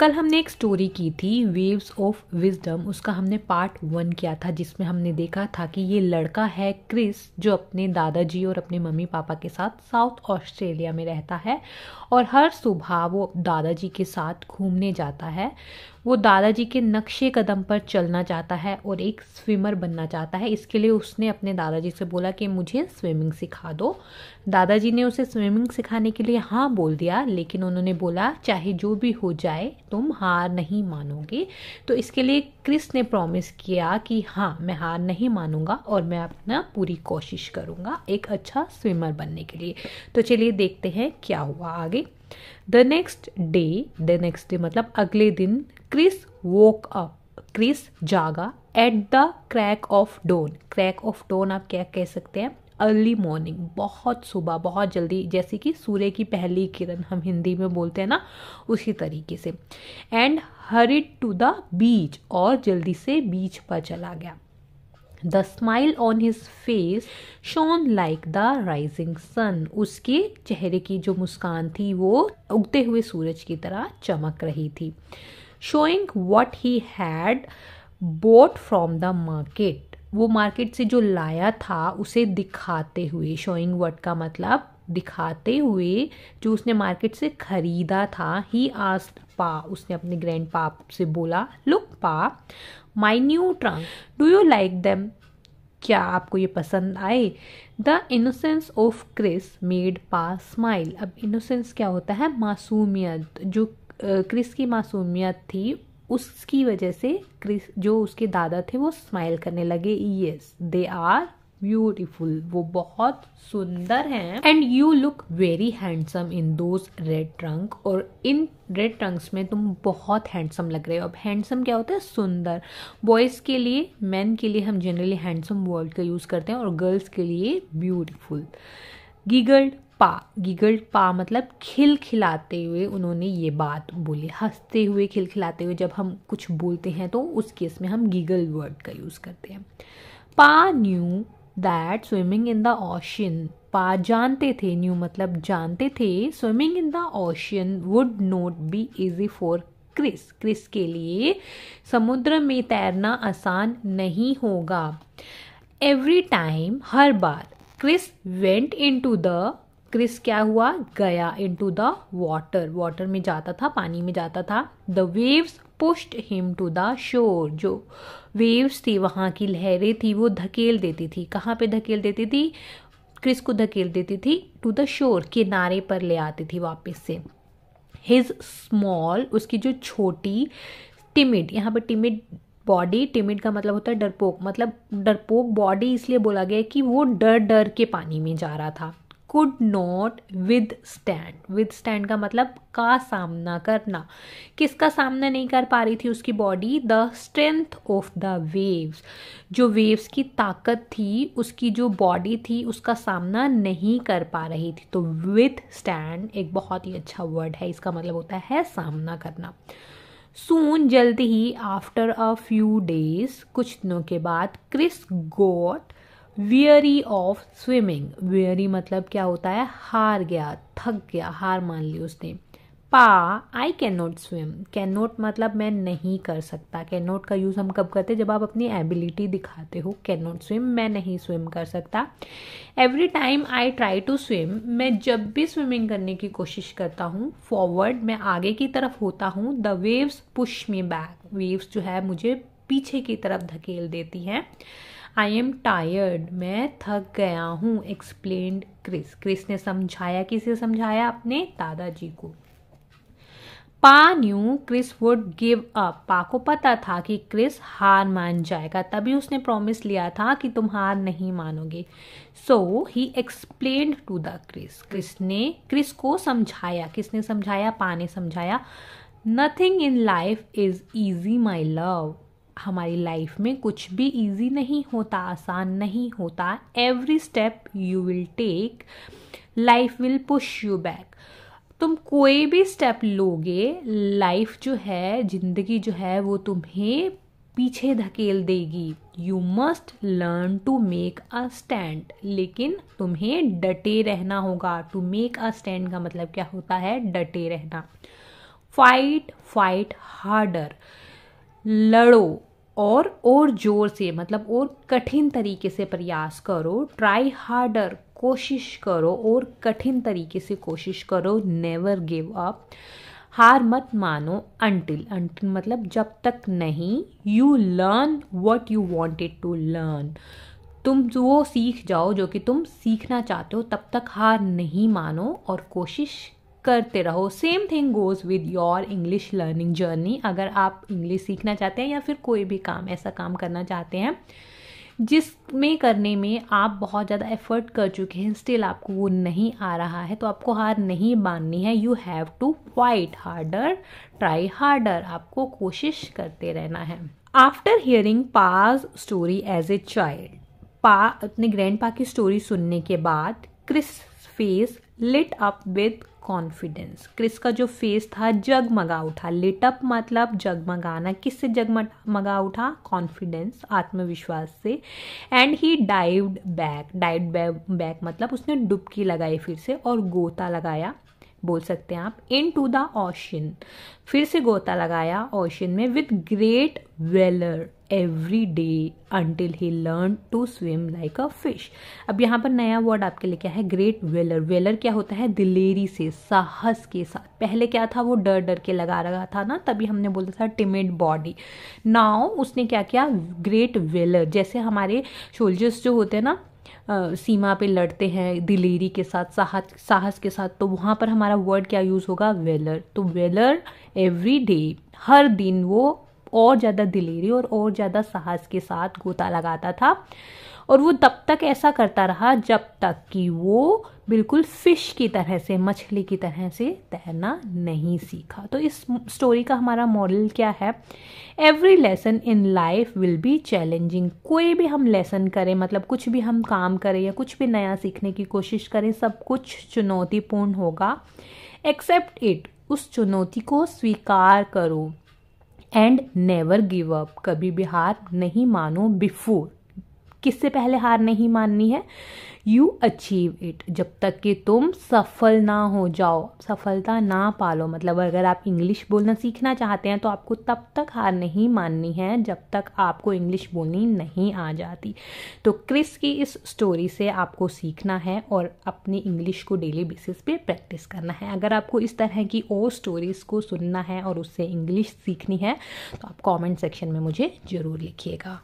कल हमने एक स्टोरी की थी वेव्स ऑफ विजडम उसका हमने पार्ट वन किया था जिसमें हमने देखा था कि ये लड़का है क्रिस जो अपने दादाजी और अपने मम्मी पापा के साथ साउथ ऑस्ट्रेलिया में रहता है और हर सुबह वो दादाजी के साथ घूमने जाता है वो दादाजी के नक्शे कदम पर चलना चाहता है और एक स्विमर बनना चाहता है इसके लिए उसने अपने दादाजी से बोला कि मुझे स्विमिंग सिखा दो दादाजी ने उसे स्विमिंग सिखाने के लिए हाँ बोल दिया लेकिन उन्होंने बोला चाहे जो भी हो जाए तुम हार नहीं मानोगे तो इसके लिए क्रिस ने प्रॉमिस किया कि हाँ मैं हार नहीं मानूंगा और मैं अपना पूरी कोशिश करूंगा एक अच्छा स्विमर बनने के लिए तो चलिए देखते हैं क्या हुआ आगे the next day the next day मतलब अगले दिन क्रिस वोक अप क्रिस जागा at the crack of dawn crack of dawn आप क्या कह सकते हैं अर्ली मॉर्निंग बहुत सुबह बहुत जल्दी जैसे कि सूर्य की पहली किरण हम हिंदी में बोलते हैं ना उसी तरीके से and hurried to the beach और जल्दी से बीच पर चला गया the smile on his face shone like the rising sun उसके चेहरे की जो मुस्कान थी वो उगते हुए सूरज की तरह चमक रही थी showing what he had bought from the market वो मार्केट से जो लाया था उसे दिखाते हुए शोइंग वर्ड का मतलब दिखाते हुए जो उसने मार्केट से खरीदा था ही आस्ट पा उसने अपने ग्रैंड पाप से बोला look pa my new trunk do you like them क्या आपको ये पसंद आए the innocence of Chris made pa smile अब इनोसेंस क्या होता है मासूमियत जो क्रिस की मासूमियत थी उसकी वजह से क्रिस जो उसके दादा थे वो स्माइल करने लगे यस दे आर ब्यूटीफुल वो बहुत सुंदर हैं and you look very handsome in those red trunk और इन रेड ट्रंक्स में तुम बहुत हैंडसम लग रहे हो अब हैंडसम क्या होता है सुंदर बॉयज़ के लिए मैन के लिए हम जनरली हैंडसम वर्ल्ड का यूज़ करते हैं और गर्ल्स के लिए ब्यूटीफुल गीगल्ड पा गिगल्ड पा मतलब खिल खिलाते हुए उन्होंने ये बात बोली हंसते हुए खिल खिलाते हुए जब हम कुछ बोलते हैं तो उस केस में हम गिगल वर्ड का यूज़ करते हैं pa knew that swimming in the ocean pa जानते थे न्यू मतलब जानते थे swimming in the ocean would not be easy for Chris Chris के लिए समुद्र में तैरना आसान नहीं होगा एवरी टाइम हर बार Chris went into the Chris क्या हुआ गया into the water water में जाता था पानी में जाता था the waves pushed him to the shore जो वेव्स थी वहाँ की लहरें थी वो धकेल देती थी कहाँ पे धकेल देती थी क्रिस को धकेल देती थी टू द शोर किनारे पर ले आती थी वापस से हिज स्मॉल उसकी जो छोटी टिमिड यहाँ पर टिमिड बॉडी टिमिड का मतलब होता है डरपोक मतलब डरपोक बॉडी इसलिए बोला गया कि वो डर डर के पानी में जा रहा था could not withstand withstand का मतलब का सामना करना किसका सामना नहीं कर पा रही थी उसकी body the strength of the waves जो वेव्स की ताकत थी उसकी जो बॉडी थी उसका सामना नहीं कर पा रही थी तो विथ स्टैंड एक बहुत ही अच्छा वर्ड है इसका मतलब होता है सामना करना सून जल्द ही आफ्टर अ फ्यू डेज कुछ दिनों के बाद Chris got very of swimming weary मतलब क्या होता है हार गया थक गया हार मान ली उसने pa I can not swim can not मतलब मैं नहीं कर सकता कैन नॉट का यूज़ हम कब करते हैं जब आप अपनी एबिलिटी दिखाते हो कैन नॉट स्विम मैं नहीं स्विम कर सकता every time I try to swim मैं जब भी स्विमिंग करने की कोशिश करता हूँ फॉरवर्ड मैं आगे की तरफ होता हूँ the waves push me back waves जो है मुझे पीछे की तरफ धकेल देती हैं आई एम टायर्ड मैं थक गया हूँ एक्सप्लेन क्रिस क्रिस ने समझाया किसे समझाया अपने दादाजी को pa knew Chris would give up pa को पता था कि क्रिस हार मान जाएगा तभी उसने प्रॉमिस लिया था कि तुम हार नहीं मानोगे so he explain to the Chris Chris ने क्रिस को समझाया किसने समझाया पा ने समझाया nothing in life is easy my love हमारी लाइफ में कुछ भी इजी नहीं होता आसान नहीं होता every step you will take life will push you back तुम कोई भी स्टेप लोगे लाइफ जो है जिंदगी जो है वो तुम्हें पीछे धकेल देगी you must learn to make a stand लेकिन तुम्हें डटे रहना होगा टू मेक अ स्टैंड का मतलब क्या होता है डटे रहना फाइट फाइट हार्डर लड़ो और और जोर से मतलब और कठिन तरीके से प्रयास करो ट्राई हार्डर कोशिश करो और कठिन तरीके से कोशिश करो नेवर गिव अप हार मत मानो अंटिल अंटिल मतलब जब तक नहीं you learn what you wanted to learn तुम वो सीख जाओ जो कि तुम सीखना चाहते हो तब तक हार नहीं मानो और कोशिश करते रहो same thing goes with your English learning journey अगर आप इंग्लिश सीखना चाहते हैं या फिर कोई भी काम ऐसा काम करना चाहते हैं जिसमें करने में आप बहुत ज़्यादा एफर्ट कर चुके हैं स्टिल आपको वो नहीं आ रहा है तो आपको हार नहीं माननी है you have to fight harder try harder आपको कोशिश करते रहना है after hearing pa's story as a child pa अपने ग्रैंड पा की स्टोरी सुनने के बाद Chris face lit up with confidence Chris का जो फेस था जगमगा उठा लिटअप मतलब जगमगाना किससे जगमगा उठा कॉन्फिडेंस आत्मविश्वास से and he dived back dive back मतलब उसने डुबकी लगाई फिर से और गोता लगाया बोल सकते हैं आप इन टू द ओशन फिर से गोता लगाया ओशन में with great valour every day until he learn to swim like a fish अब यहाँ पर नया वर्ड आपके लिए क्या है ग्रेट वेलर वेलर क्या होता है दिलेरी से साहस के साथ पहले क्या था वो डर डर के लगा रहा था ना तभी हमने बोला था टिमिड बॉडी नाउ उसने क्या किया ग्रेट वेलर जैसे हमारे सोल्जर्स जो होते हैं ना सीमा पे लड़ते हैं दिलेरी के साथ साहस साहस के साथ तो वहाँ पर हमारा वर्ड क्या यूज़ होगा वेलर तो वेलर एवरी डे हर दिन वो और ज़्यादा दिलेरी और और ज़्यादा साहस के साथ गोता लगाता था और वो तब तक ऐसा करता रहा जब तक कि वो बिल्कुल फिश की तरह से मछली की तरह से तैरना नहीं सीखा तो इस स्टोरी का हमारा मॉडल क्या है every lesson in life will be challenging कोई भी हम लेसन करें मतलब कुछ भी हम काम करें या कुछ भी नया सीखने की कोशिश करें सब कुछ चुनौतीपूर्ण होगा एक्सेप्ट इट उस चुनौती को स्वीकार करो एंड नेवर गिव अप कभी भी हार नहीं मानो बिफोर किससे पहले हार नहीं माननी है यू अचीव इट जब तक कि तुम सफल ना हो जाओ सफलता ना पालो मतलब अगर आप इंग्लिश बोलना सीखना चाहते हैं तो आपको तब तक हार नहीं माननी है जब तक आपको इंग्लिश बोलनी नहीं आ जाती तो क्रिस की इस स्टोरी से आपको सीखना है और अपनी इंग्लिश को डेली बेसिस पे प्रैक्टिस करना है अगर आपको इस तरह की और स्टोरीज़ को सुनना है और उससे इंग्लिश सीखनी है तो आप कॉमेंट सेक्शन में मुझे ज़रूर लिखिएगा